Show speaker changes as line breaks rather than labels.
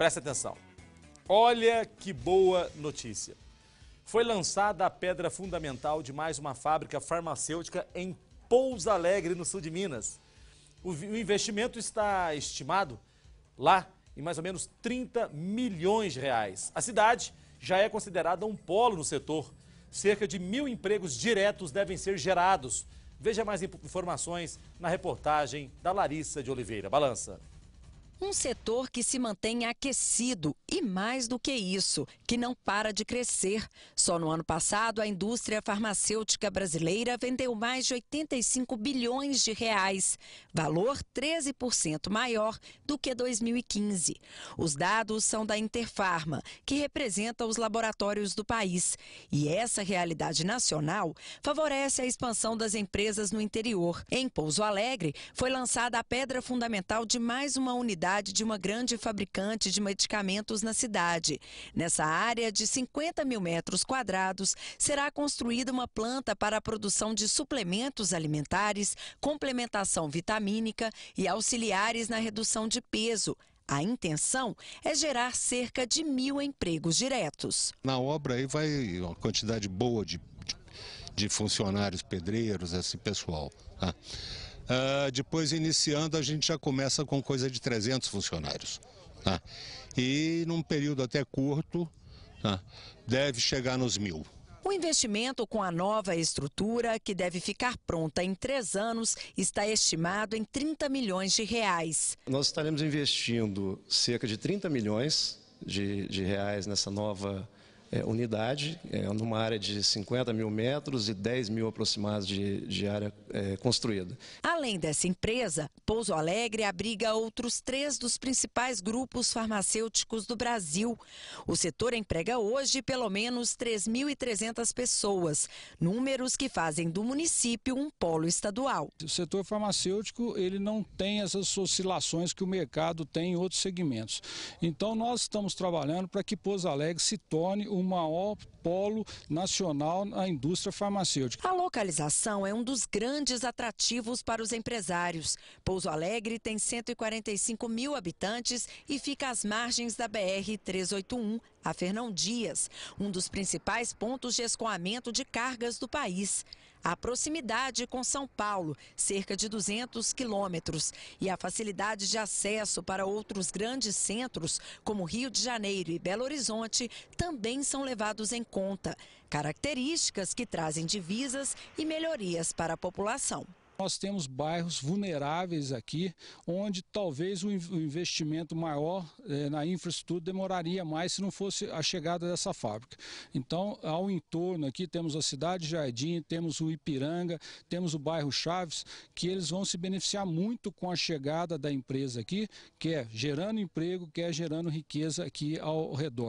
Presta atenção. Olha que boa notícia. Foi lançada a pedra fundamental de mais uma fábrica farmacêutica em Pouso Alegre, no sul de Minas. O investimento está estimado lá em mais ou menos 30 milhões de reais. A cidade já é considerada um polo no setor. Cerca de mil empregos diretos devem ser gerados. Veja mais informações na reportagem da Larissa de Oliveira. Balança.
Um setor que se mantém aquecido e mais do que isso, que não para de crescer. Só no ano passado, a indústria farmacêutica brasileira vendeu mais de 85 bilhões de reais, valor 13% maior do que 2015. Os dados são da Interfarma, que representa os laboratórios do país. E essa realidade nacional favorece a expansão das empresas no interior. Em Pouso Alegre, foi lançada a pedra fundamental de mais uma unidade de uma grande fabricante de medicamentos na cidade. Nessa área de 50 mil metros quadrados, será construída uma planta para a produção de suplementos alimentares, complementação vitamínica e auxiliares na redução de peso, a intenção é gerar cerca de mil empregos diretos.
Na obra aí vai uma quantidade boa de, de funcionários, pedreiros, esse pessoal. Tá? Uh, depois, iniciando, a gente já começa com coisa de 300 funcionários. Tá? E num período até curto, tá? deve chegar nos mil.
O investimento com a nova estrutura, que deve ficar pronta em três anos, está estimado em 30 milhões de reais.
Nós estaremos investindo cerca de 30 milhões de, de reais nessa nova estrutura é, unidade, é, numa área de 50 mil metros e 10 mil aproximados de, de área é, construída.
Além dessa empresa, Pouso Alegre abriga outros três dos principais grupos farmacêuticos do Brasil. O setor emprega hoje pelo menos 3.300 pessoas, números que fazem do município um polo estadual. O setor
farmacêutico ele não tem essas oscilações que o mercado tem em outros segmentos. Então nós estamos trabalhando para que Pouso Alegre se torne o o maior polo nacional
na indústria farmacêutica. A localização é um dos grandes atrativos para os empresários. Pouso Alegre tem 145 mil habitantes e fica às margens da BR-381, a Fernão Dias, um dos principais pontos de escoamento de cargas do país. A proximidade com São Paulo, cerca de 200 quilômetros, e a facilidade de acesso para outros grandes centros, como Rio de Janeiro e Belo Horizonte, também são levados em conta. Características que trazem divisas e melhorias para a população. Nós temos bairros
vulneráveis aqui, onde talvez o investimento maior eh, na infraestrutura demoraria mais se não fosse a chegada dessa fábrica. Então, ao entorno aqui, temos a Cidade Jardim, temos o Ipiranga, temos o bairro Chaves, que eles vão se beneficiar muito com a chegada da empresa aqui, que é gerando emprego, que é gerando riqueza aqui ao redor.